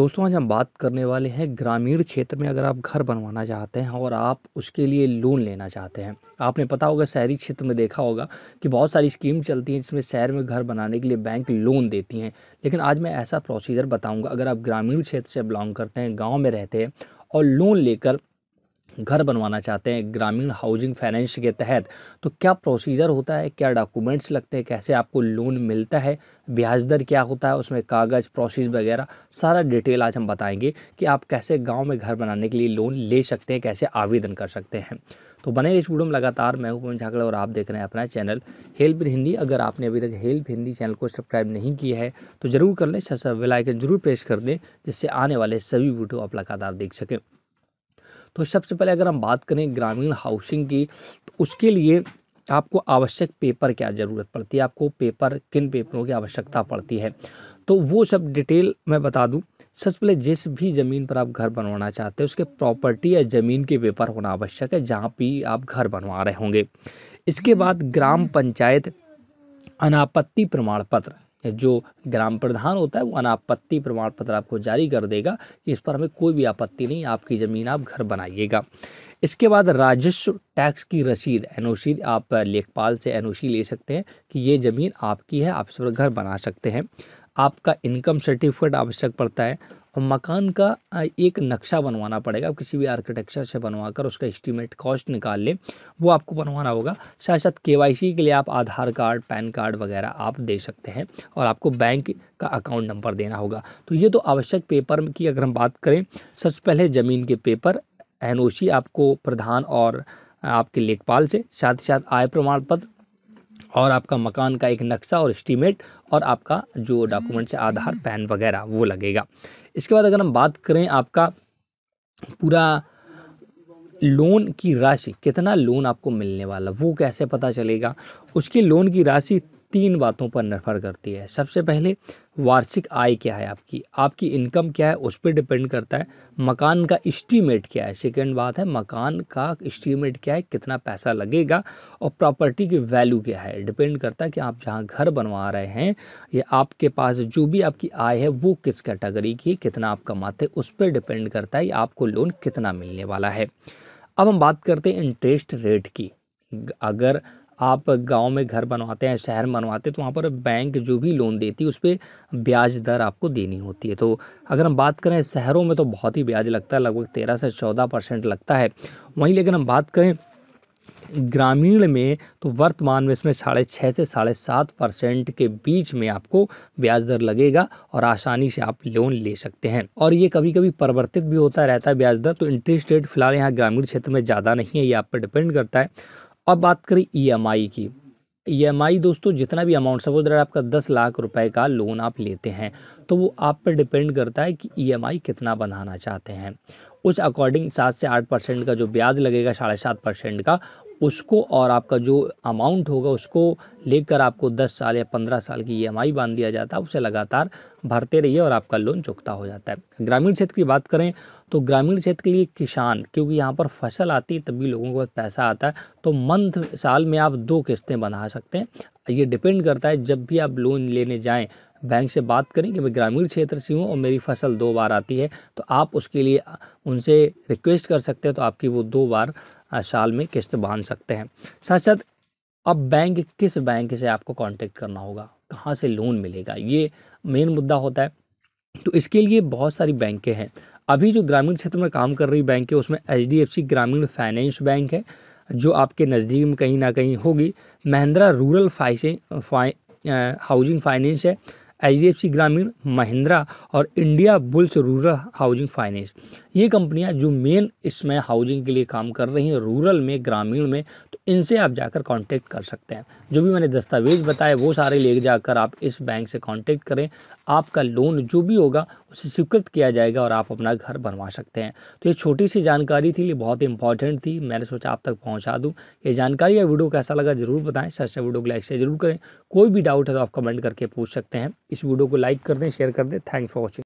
दोस्तों आज हम बात करने वाले हैं ग्रामीण क्षेत्र में अगर आप घर बनवाना चाहते हैं और आप उसके लिए लोन लेना चाहते हैं आपने पता होगा शहरी क्षेत्र में देखा होगा कि बहुत सारी स्कीम चलती हैं जिसमें शहर में घर बनाने के लिए बैंक लोन देती हैं लेकिन आज मैं ऐसा प्रोसीजर बताऊंगा अगर आप ग्रामीण क्षेत्र से बिलोंग करते हैं गाँव में रहते हैं और लोन लेकर घर बनवाना चाहते हैं ग्रामीण हाउसिंग फाइनेंस के तहत तो क्या प्रोसीजर होता है क्या डॉक्यूमेंट्स लगते हैं कैसे आपको लोन मिलता है ब्याज दर क्या होता है उसमें कागज़ प्रोसेस वगैरह सारा डिटेल आज हम बताएंगे कि आप कैसे गांव में घर बनाने के लिए लोन ले सकते हैं कैसे आवेदन कर सकते हैं तो बने रही स्टूडियो लगातार मैं हूं झाकड़ा और आप देख रहे हैं अपना चैनल हेल्प इन हिंदी अगर आपने अभी तक हेल्प हिंदी चैनल को सब्सक्राइब नहीं किया है तो ज़रूर कर लें सर वेलाइकन जरूर प्रेस कर दें जिससे आने वाले सभी वीडियो आप लगातार देख सकें तो सबसे पहले अगर हम बात करें ग्रामीण हाउसिंग की तो उसके लिए आपको आवश्यक पेपर क्या ज़रूरत पड़ती है आपको पेपर किन पेपरों की आवश्यकता पड़ती है तो वो सब डिटेल मैं बता दूं सबसे पहले जिस भी ज़मीन पर आप घर बनवाना चाहते हैं उसके प्रॉपर्टी या ज़मीन के पेपर होना आवश्यक है जहाँ भी आप घर बनवा रहे होंगे इसके बाद ग्राम पंचायत अनापत्ति प्रमाण पत्र जो ग्राम प्रधान होता है वो अनापत्ति प्रमाण पत्र आपको जारी कर देगा इस पर हमें कोई भी आपत्ति नहीं आपकी ज़मीन आप घर बनाइएगा इसके बाद राजस्व टैक्स की रसीद एन आप लेखपाल से एन ले सकते हैं कि ये ज़मीन आपकी है आप इस पर घर बना सकते हैं आपका इनकम सर्टिफिकेट आवश्यक पड़ता है और मकान का एक नक्शा बनवाना पड़ेगा आप किसी भी आर्किटेक्चर से बनवा कर उसका इस्टीमेट कॉस्ट निकाल लें वो आपको बनवाना होगा साथ साथ के के लिए आप आधार कार्ड पैन कार्ड वगैरह आप दे सकते हैं और आपको बैंक का अकाउंट नंबर देना होगा तो ये तो आवश्यक पेपर की अगर हम बात करें सबसे पहले ज़मीन के पेपर एन आपको प्रधान और आपके लेखपाल से साथ ही साथ आय प्रमाण पत्र और आपका मकान का एक नक्शा और एस्टीमेट और आपका जो डॉक्यूमेंट्स है आधार पैन वगैरह वो लगेगा इसके बाद अगर हम बात करें आपका पूरा लोन की राशि कितना लोन आपको मिलने वाला वो कैसे पता चलेगा उसकी लोन की राशि तीन बातों पर निर्भर करती है सबसे पहले वार्षिक आय क्या है आपकी आपकी इनकम क्या है उस पर डिपेंड करता है मकान का इस्टीमेट क्या है सेकेंड बात है मकान का इस्टीमेट क्या है कितना पैसा लगेगा और प्रॉपर्टी की वैल्यू क्या है डिपेंड करता है कि आप जहाँ घर बनवा रहे हैं या आपके पास जो भी आपकी आय है वो किस कैटेगरी की कितना आप कमाते हैं उस पर डिपेंड करता है आपको लोन कितना मिलने वाला है अब हम बात करते हैं इंटरेस्ट रेट की अगर आप गांव में घर बनवाते हैं शहर बनवाते हैं तो वहाँ पर बैंक जो भी लोन देती है उस पर ब्याज दर आपको देनी होती है तो अगर हम बात करें शहरों में तो बहुत ही ब्याज लगता है लगभग तेरह से चौदह परसेंट लगता है वहीं लेकिन हम बात करें ग्रामीण में तो वर्तमान में इसमें साढ़े छः से साढ़े सात परसेंट के बीच में आपको ब्याज दर लगेगा और आसानी से आप लोन ले सकते हैं और ये कभी कभी परिवर्तित भी होता रहता है ब्याज दर तो इंटरेस्ट रेट फिलहाल यहाँ ग्रामीण क्षेत्र में ज़्यादा नहीं है ये आप पर डिपेंड करता है अब बात करें ईएमआई e की ईएमआई e दोस्तों जितना भी अमाउंट सपोज दैट आपका दस लाख रुपए का लोन आप लेते हैं तो वो आप पर डिपेंड करता है कि ईएमआई e कितना बनाना चाहते हैं उस अकॉर्डिंग सात से आठ परसेंट का जो ब्याज लगेगा साढ़े सात परसेंट का उसको और आपका जो अमाउंट होगा उसको लेकर आपको 10 साल या 15 साल की ई e बांध दिया जाता है उसे लगातार भरते रहिए और आपका लोन चुकता हो जाता है ग्रामीण क्षेत्र की बात करें तो ग्रामीण क्षेत्र के लिए किसान क्योंकि यहाँ पर फसल आती है तभी लोगों को पैसा आता है तो मंथ साल में आप दो किस्तें बना सकते हैं ये डिपेंड करता है जब भी आप लोन लेने जाएँ बैंक से बात करें कि मैं ग्रामीण क्षेत्र से हूँ और मेरी फसल दो बार आती है तो आप उसके लिए उनसे रिक्वेस्ट कर सकते हैं तो आपकी वो दो बार साल में किस्त बांध सकते हैं साथ साथ अब बैंक किस बैंक से आपको कांटेक्ट करना होगा कहाँ से लोन मिलेगा ये मेन मुद्दा होता है तो इसके लिए बहुत सारी बैंकें हैं अभी जो ग्रामीण क्षेत्र में काम कर रही बैंक है उसमें एच ग्रामीण फाइनेंस बैंक है जो आपके नज़दीक में कहीं ना कहीं होगी महिंद्रा रूरल फाइसे फाइ हाउसिंग फाइनेंस है एच ग्रामीण महिंद्रा और Indiabulls rural housing finance ये कंपनियां जो मेन इसमें हाउसिंग के लिए काम कर रही हैं रूरल में ग्रामीण में तो इनसे आप जाकर कांटेक्ट कर सकते हैं जो भी मैंने दस्तावेज बताए वो सारे ले जाकर आप इस बैंक से कांटेक्ट करें आपका लोन जो भी होगा उसे स्वीकृत किया जाएगा और आप अपना घर बनवा सकते हैं तो ये छोटी सी जानकारी थी ये बहुत इंपॉर्टेंट थी मैंने सोचा आप तक पहुँचा दूँ ये जानकारी या वीडियो कैसा लगा ज़रूर बताएं सर से वीडियो को लाइक से जरूर करें कोई भी डाउट है तो आप कमेंट करके पूछ सकते हैं इस वीडियो को लाइक कर दें शेयर कर दें थैंक्स फॉर वॉचिंग